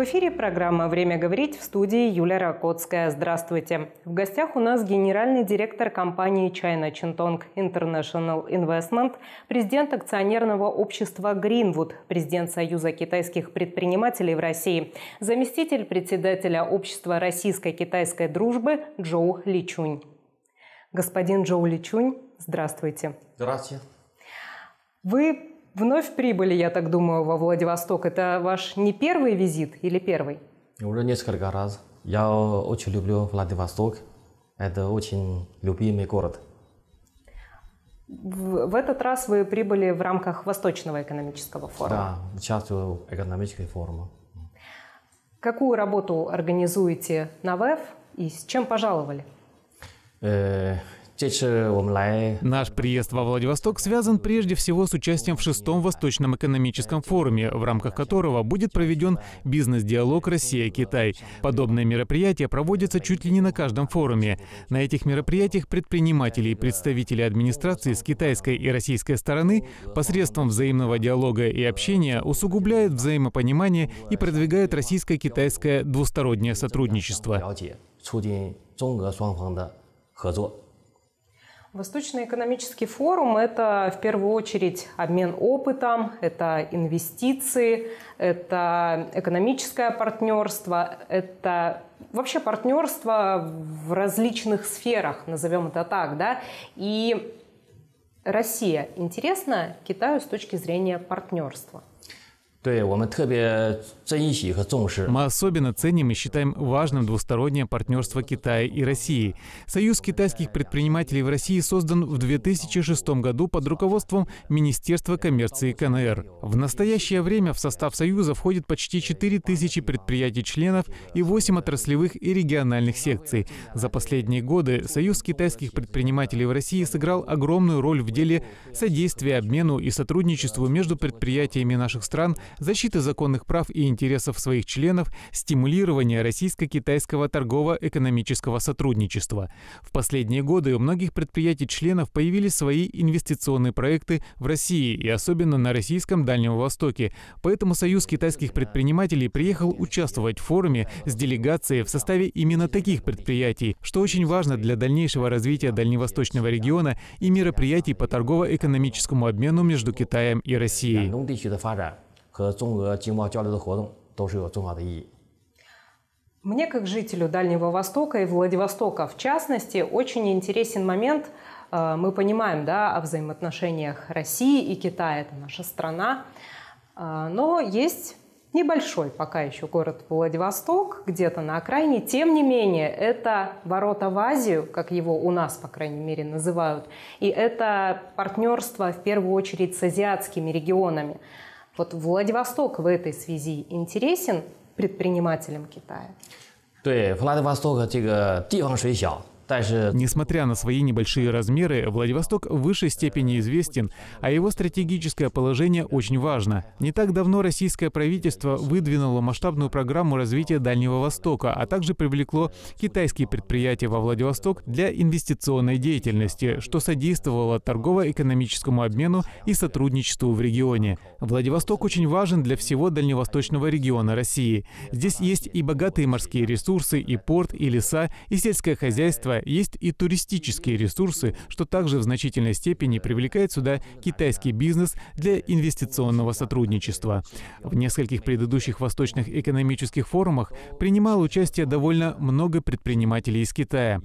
В эфире программа «Время говорить» в студии Юлия Ракотская. Здравствуйте. В гостях у нас генеральный директор компании China Chintong International Investment, президент акционерного общества Greenwood, президент Союза китайских предпринимателей в России, заместитель председателя общества российско-китайской дружбы Джоу Личунь. Господин Джоу Личунь, здравствуйте. Здравствуйте. Вы Вновь прибыли, я так думаю, во Владивосток. Это ваш не первый визит или первый? Уже несколько раз. Я очень люблю Владивосток. Это очень любимый город. В, в этот раз вы прибыли в рамках Восточного экономического форума. Да, участвую в экономической форуме. Какую работу организуете на ВЭФ и с чем пожаловали? Э, Э, Наш приезд во Владивосток связан прежде всего с участием в шестом Восточном экономическом форуме, в рамках которого будет проведен бизнес-диалог Россия-Китай. Подобное мероприятие проводится чуть ли не на каждом форуме. На этих мероприятиях предприниматели и представители администрации с китайской и российской стороны посредством взаимного диалога и общения усугубляют взаимопонимание и продвигают российско-китайское двустороннее сотрудничество. 促进中俄双方的合作。Восточный экономический форум – это в первую очередь обмен опытом, это инвестиции, это экономическое партнерство, это вообще партнерство в различных сферах, назовем это так, да, и Россия интересна Китаю с точки зрения партнерства. Мы особенно ценим и считаем важным двустороннее партнерство Китая и России. Союз китайских предпринимателей в России создан в 2006 году под руководством Министерства коммерции КНР. В настоящее время в состав Союза входит почти 4000 предприятий-членов и 8 отраслевых и региональных секций. За последние годы Союз китайских предпринимателей в России сыграл огромную роль в деле содействия обмену и сотрудничеству между предприятиями наших стран – защиты законных прав и интересов своих членов, стимулирования российско-китайского торгово-экономического сотрудничества. В последние годы у многих предприятий-членов появились свои инвестиционные проекты в России и особенно на российском Дальнем Востоке. Поэтому Союз китайских предпринимателей приехал участвовать в форуме с делегацией в составе именно таких предприятий, что очень важно для дальнейшего развития дальневосточного региона и мероприятий по торгово-экономическому обмену между Китаем и Россией. 和中俄经贸交流的活动都是有重要的意义。Мне, как жителю Дальнего Востока и Владивостока в частности, очень интересен момент, э, мы понимаем да, о взаимоотношениях России и Китая, это наша страна, э, но есть небольшой пока еще город Владивосток, где-то на окраине. Тем не менее, это ворота в Азию, как его у нас, по крайней мере, называют. И это партнерство в первую очередь с азиатскими регионами. Вот Владивосток в этой связи интересен предпринимателям Китая. 对，普拉德瓦斯托克这个地方水小，Несмотря на свои небольшие размеры, Владивосток в высшей степени известен, а его стратегическое положение очень важно. Не так давно российское правительство выдвинуло масштабную программу развития Дальнего Востока, а также привлекло китайские предприятия во Владивосток для инвестиционной деятельности, что содействовало торгово-экономическому обмену и сотрудничеству в регионе. Владивосток очень важен для всего дальневосточного региона России. Здесь есть и богатые морские ресурсы, и порт, и леса, и сельское хозяйство, есть и туристические ресурсы, что также в значительной степени привлекает сюда китайский бизнес для инвестиционного сотрудничества. В нескольких предыдущих восточных экономических форумах принимал участие довольно много предпринимателей из Китая.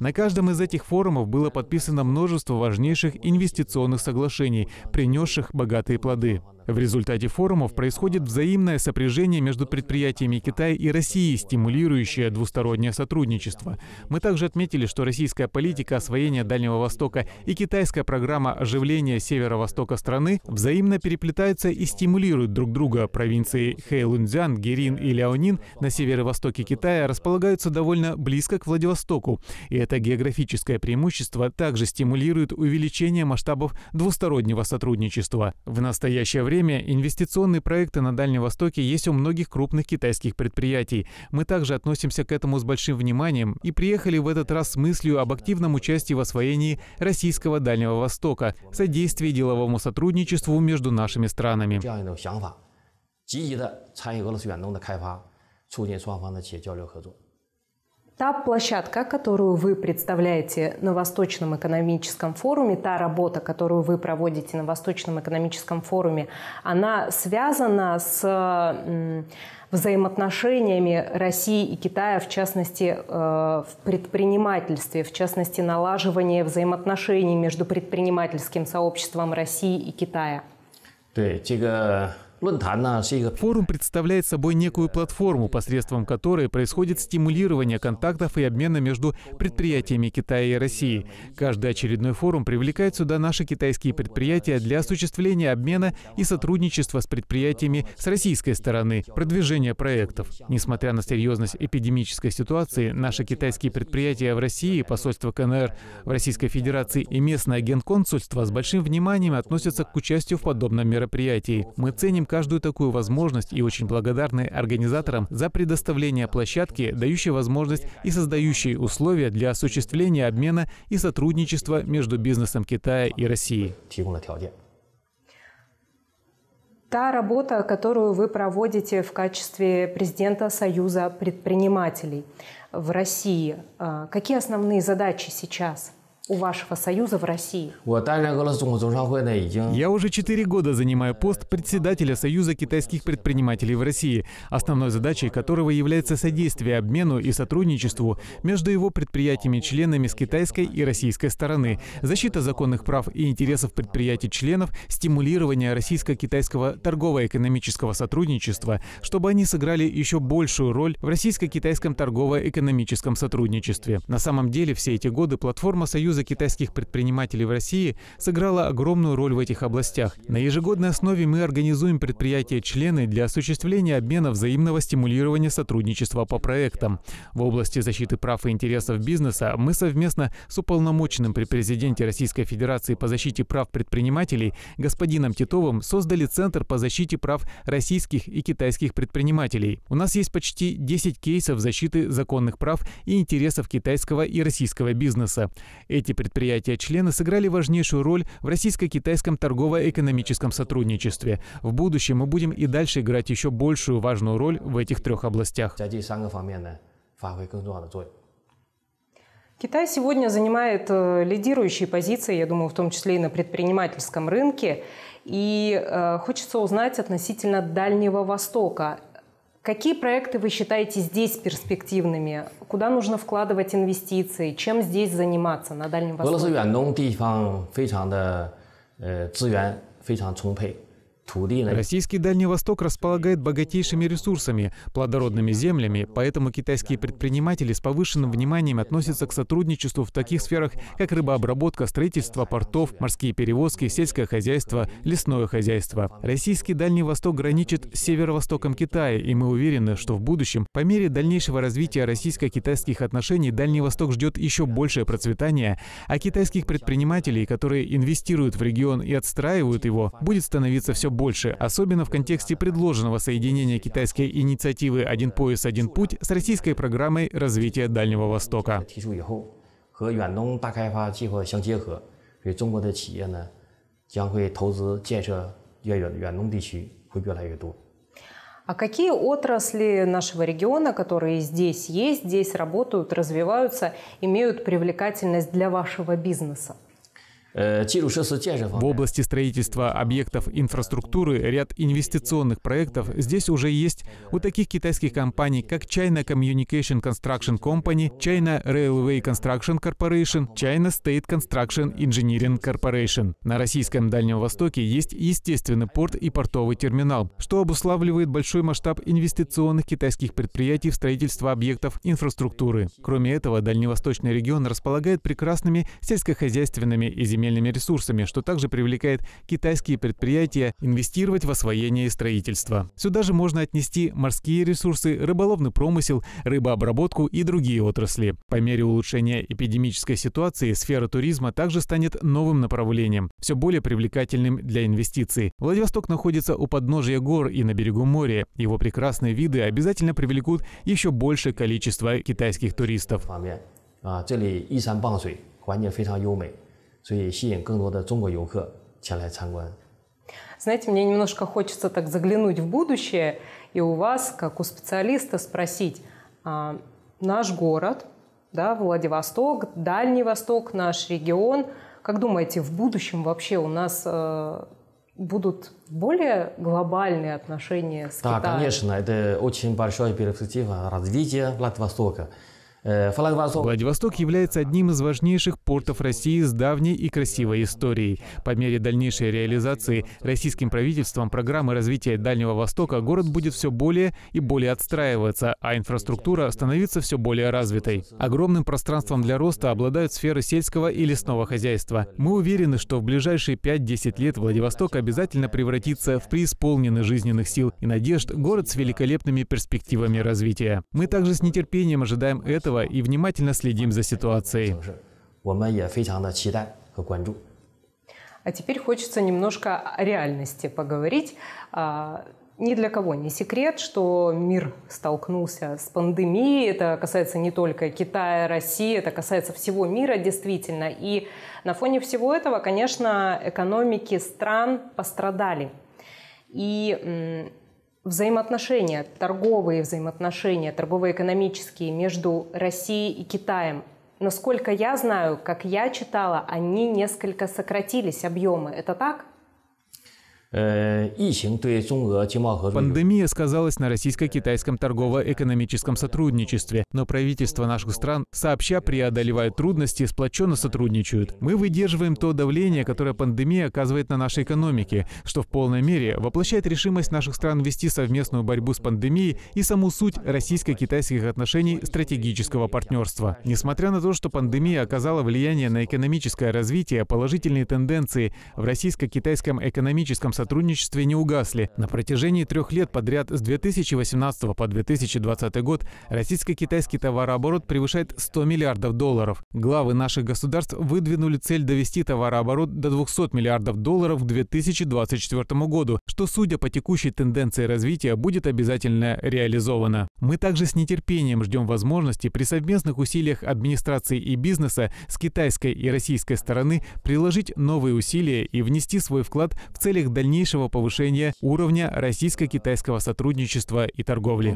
На каждом из этих форумов было подписано множество важнейших инвестиционных соглашений, принесших богатые плоды. В результате форумов происходит взаимное сопряжение между предприятиями Китая и России, стимулирующее двустороннее сотрудничество. Мы также отметили, что российская политика освоения Дальнего Востока и китайская программа оживления северо-востока страны взаимно переплетаются и стимулируют друг друга. Провинции Хэйлунцзян, Герин и Ляонин на северо-востоке Китая располагаются довольно близко к Владивостоку. И это географическое преимущество также стимулирует увеличение масштабов двустороннего сотрудничества. В настоящее время время инвестиционные проекты на Дальнем Востоке есть у многих крупных китайских предприятий. Мы также относимся к этому с большим вниманием и приехали в этот раз с мыслью об активном участии в освоении российского Дальнего Востока, содействии деловому сотрудничеству между нашими странами. Та площадка, которую вы представляете на Восточном экономическом форуме, та работа, которую вы проводите на Восточном экономическом форуме, она связана с взаимоотношениями России и Китая, в частности, э, в предпринимательстве, в частности, налаживание взаимоотношений между предпринимательским сообществом России и Китая. 对这个 ну форум представляет собой некую платформу, посредством которой происходит стимулирование контактов и обмена между предприятиями Китая и России. Каждый очередной форум привлекает сюда наши китайские предприятия для осуществления обмена и сотрудничества с предприятиями с российской стороны, продвижения проектов. Несмотря на серьезность эпидемической ситуации, наши китайские предприятия в России, посольство КНР в Российской Федерации и местное агент консульства с большим вниманием относятся к участию в подобном мероприятии. Мы ценим каждую такую возможность и очень благодарны организаторам за предоставление площадки, дающей возможность и создающей условия для осуществления обмена и сотрудничества между бизнесом Китая и России. Та работа, которую вы проводите в качестве президента Союза предпринимателей в России, а, какие основные задачи сейчас – у вашего союза в России. Я уже четыре года занимаю пост председателя Союза китайских предпринимателей в России, основной задачей которого является содействие обмену и сотрудничеству между его предприятиями-членами с китайской и российской стороны, защита законных прав и интересов предприятий-членов, стимулирование российско-китайского торгово-экономического сотрудничества, чтобы они сыграли еще большую роль в российско-китайском торгово-экономическом сотрудничестве. На самом деле все эти годы платформа Союза Союза китайских предпринимателей в России сыграла огромную роль в этих областях. На ежегодной основе мы организуем предприятия-члены для осуществления обмена взаимного стимулирования сотрудничества по проектам. В области защиты прав и интересов бизнеса мы совместно с уполномоченным при президенте Российской Федерации по защите прав предпринимателей господином Титовым создали Центр по защите прав российских и китайских предпринимателей. У нас есть почти 10 кейсов защиты законных прав и интересов китайского и российского бизнеса. Эти эти предприятия-члены сыграли важнейшую роль в российско-китайском торгово-экономическом сотрудничестве. В будущем мы будем и дальше играть еще большую важную роль в этих трех областях. Китай сегодня занимает э, лидирующие позиции, я думаю, в том числе и на предпринимательском рынке. И э, хочется узнать относительно Дальнего Востока. Какие проекты вы считаете здесь перспективными? Куда нужно вкладывать инвестиции? Чем здесь заниматься на Дальнем Востоке? Российский Дальний Восток располагает богатейшими ресурсами, плодородными землями, поэтому китайские предприниматели с повышенным вниманием относятся к сотрудничеству в таких сферах, как рыбообработка, строительство портов, морские перевозки, сельское хозяйство, лесное хозяйство. Российский Дальний Восток граничит с северо-востоком Китая, и мы уверены, что в будущем, по мере дальнейшего развития российско-китайских отношений, Дальний Восток ждет еще большее процветание, а китайских предпринимателей, которые инвестируют в регион и отстраивают его, будет становиться все больше больше, особенно в контексте предложенного соединения китайской инициативы «Один пояс, один путь» с российской программой развития Дальнего Востока. А какие отрасли нашего региона, которые здесь есть, здесь работают, развиваются, имеют привлекательность для вашего бизнеса? Э, в области строительства объектов инфраструктуры ряд инвестиционных проектов здесь уже есть у таких китайских компаний, как China Communication Construction Company, China Railway Construction Corporation, China State Construction Engineering Corporation. На российском Дальнем Востоке есть естественный порт и портовый терминал, что обуславливает большой масштаб инвестиционных китайских предприятий в строительство объектов инфраструктуры. Кроме этого, Дальневосточный регион располагает прекрасными сельскохозяйственными и земельными земельными ресурсами, что также привлекает китайские предприятия инвестировать в освоение и строительство. Сюда же можно отнести морские ресурсы, рыболовный промысел, рыбообработку и другие отрасли. По мере улучшения эпидемической ситуации сфера туризма также станет новым направлением, все более привлекательным для инвестиций. Владивосток находится у подножия гор и на берегу моря. Его прекрасные виды обязательно привлекут еще большее количество китайских туристов. 啊，这里依山傍水，环境非常优美，所以吸引更多的中国游客前来参观。Знаете, мне немножко хочется так заглянуть в будущее и у вас, как у специалиста, спросить, а, наш город, да, Владивосток, Дальний Восток, наш регион, как думаете, в будущем вообще у нас э, будут более глобальные отношения с Китаем? Да, конечно, это очень большая перспектива развития Владивостока. Э, Владивосток является одним из важнейших портов России с давней и красивой историей. По мере дальнейшей реализации российским правительством программы развития Дальнего Востока город будет все более и более отстраиваться, а инфраструктура становиться все более развитой. Огромным пространством для роста обладают сферы сельского и лесного хозяйства. Мы уверены, что в ближайшие 5-10 лет Владивосток обязательно превратится в преисполненный жизненных сил и надежд город с великолепными перспективами развития. Мы также с нетерпением ожидаем этого этого и внимательно следим за ситуацией. А теперь хочется немножко о реальности поговорить. А, ни для кого не секрет, что мир столкнулся с пандемией. Это касается не только Китая, России, это касается всего мира действительно. И на фоне всего этого, конечно, экономики стран пострадали. И взаимоотношения, торговые взаимоотношения, торгово-экономические между Россией и Китаем, насколько я знаю, как я читала, они несколько сократились объемы. Это так? Пандемия сказалась на российско-китайском торгово-экономическом сотрудничестве, но правительства наших стран сообща преодолевают трудности и сплоченно сотрудничают. Мы выдерживаем то давление, которое пандемия оказывает на нашей экономике, что в полной мере воплощает решимость наших стран вести совместную борьбу с пандемией и саму суть российско-китайских отношений стратегического партнерства. Несмотря на то, что пандемия оказала влияние на экономическое развитие, положительные тенденции в российско-китайском экономическом сотрудничестве не угасли. На протяжении трех лет подряд с 2018 по 2020 год российско-китайский товарооборот превышает 100 миллиардов долларов. Главы наших государств выдвинули цель довести товарооборот до 200 миллиардов долларов к 2024 году, что, судя по текущей тенденции развития, будет обязательно реализовано. Мы также с нетерпением ждем возможности при совместных усилиях администрации и бизнеса с китайской и российской стороны приложить новые усилия и внести свой вклад в целях дальнейшего дальнейшего повышения уровня российско-китайского сотрудничества и торговли.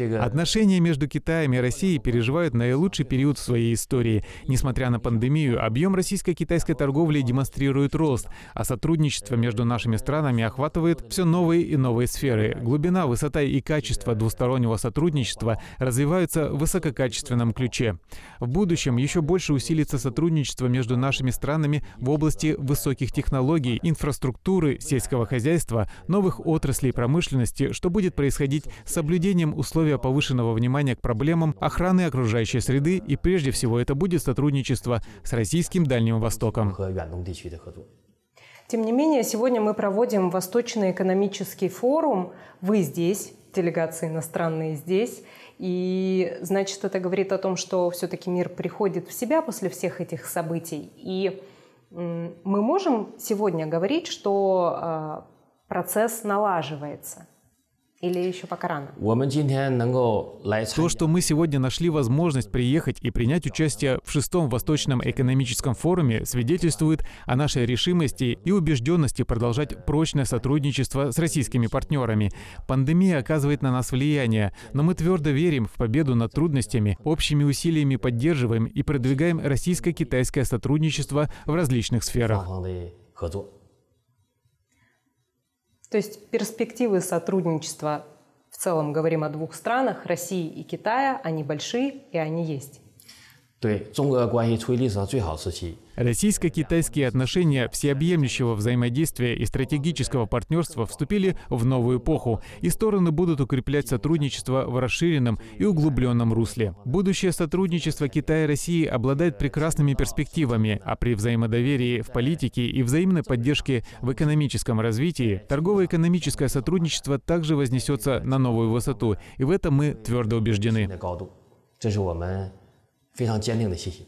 Отношения между Китаем и Россией переживают наилучший период в своей истории. Несмотря на пандемию, объем российско-китайской торговли демонстрирует рост, а сотрудничество между нашими странами охватывает все новые и новые сферы. Глубина, высота и качество двустороннего сотрудничества развиваются в высококачественном ключе. В будущем еще больше усилится сотрудничество между нашими странами в области высоких технологий, инфраструктуры, сельского хозяйства, новых отраслей промышленности, что будет происходить с соблюдением условий условия повышенного внимания к проблемам охраны окружающей среды, и прежде всего это будет сотрудничество с российским Дальним Востоком. Тем не менее, сегодня мы проводим Восточный экономический форум. Вы здесь, делегации иностранные здесь. И, значит, это говорит о том, что все-таки мир приходит в себя после всех этих событий. И мы можем сегодня говорить, что а, процесс налаживается – или еще пока рано? То, что мы сегодня нашли возможность приехать и принять участие в шестом Восточном экономическом форуме, свидетельствует о нашей решимости и убежденности продолжать прочное сотрудничество с российскими партнерами. Пандемия оказывает на нас влияние, но мы твердо верим в победу над трудностями, общими усилиями поддерживаем и продвигаем российско-китайское сотрудничество в различных сферах. 合作。то есть перспективы сотрудничества в целом говорим о двух странах, России и Китая, они большие и они есть. Российско-китайские отношения всеобъемлющего взаимодействия и стратегического партнерства вступили в новую эпоху, и стороны будут укреплять сотрудничество в расширенном и углубленном русле. Будущее сотрудничество Китая и России обладает прекрасными перспективами, а при взаимодоверии в политике и взаимной поддержке в экономическом развитии торгово-экономическое сотрудничество также вознесется на новую высоту, и в этом мы твердо убеждены. 这是我们非常坚定的信心。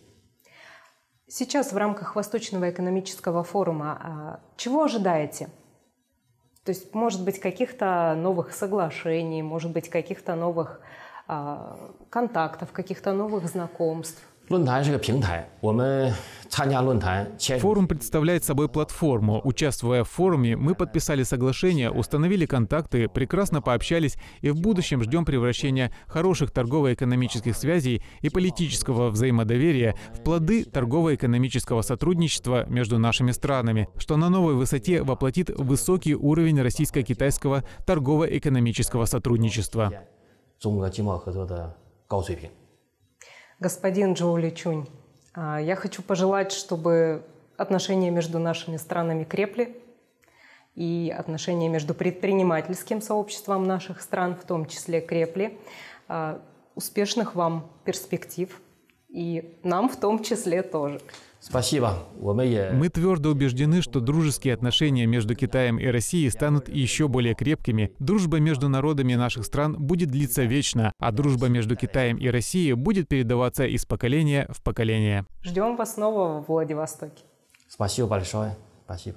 Сейчас в рамках Восточного экономического форума а, чего ожидаете? То есть, может быть, каких-то новых соглашений, может быть, каких-то новых а, контактов, каких-то новых знакомств? Форум представляет собой платформу. Участвуя в форуме, мы подписали соглашение, установили контакты, прекрасно пообщались и в будущем ждем превращения хороших торгово-экономических связей и политического взаимодоверия в плоды торгово-экономического сотрудничества между нашими странами, что на новой высоте воплотит высокий уровень российско-китайского торгово-экономического сотрудничества. 中俄经贸合作的高水平。Господин Джоули Чунь, а, я хочу пожелать, чтобы отношения между нашими странами крепли, и отношения между предпринимательским сообществом наших стран, в том числе крепли. А, успешных вам перспектив и нам в том числе тоже. Спасибо. Мы твердо убеждены, что дружеские отношения между Китаем и Россией станут еще более крепкими. Дружба между народами наших стран будет длиться вечно, а дружба между Китаем и Россией будет передаваться из поколения в поколение. Ждем вас снова в Владивостоке. Спасибо большое. Спасибо.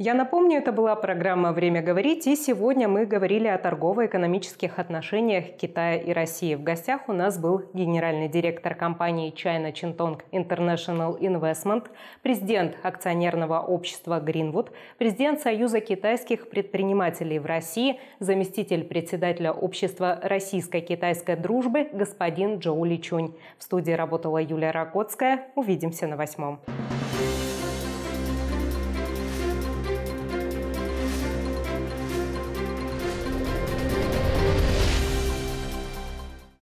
Я напомню, это была программа «Время говорить», и сегодня мы говорили о торгово-экономических отношениях Китая и России. В гостях у нас был генеральный директор компании China Chintong International Investment, президент акционерного общества Greenwood, президент Союза китайских предпринимателей в России, заместитель председателя общества российско-китайской дружбы господин Джоули Чунь. В студии работала Юлия Ракотская. Увидимся на восьмом.